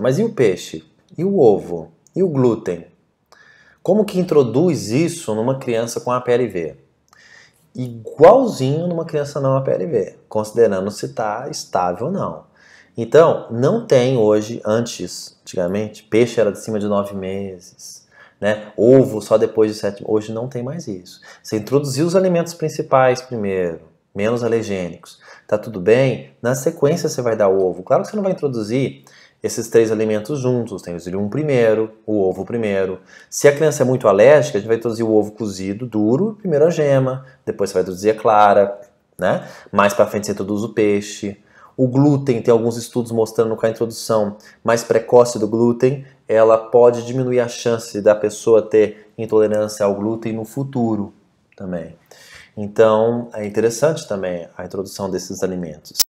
Mas e o peixe? E o ovo? E o glúten? Como que introduz isso numa criança com APLV? Igualzinho numa criança não APLV, considerando se está estável ou não. Então, não tem hoje, antes, antigamente, peixe era de cima de nove meses, né? ovo só depois de sete Hoje não tem mais isso. Você introduziu os alimentos principais primeiro, menos alergênicos. Tá tudo bem? Na sequência você vai dar o ovo. Claro que você não vai introduzir esses três alimentos juntos, tem o um primeiro, o ovo primeiro. Se a criança é muito alérgica, a gente vai introduzir o ovo cozido duro, primeiro a gema, depois você vai introduzir a clara, né? Mais para frente você introduz o peixe. O glúten, tem alguns estudos mostrando que a introdução mais precoce do glúten, ela pode diminuir a chance da pessoa ter intolerância ao glúten no futuro também. Então, é interessante também a introdução desses alimentos.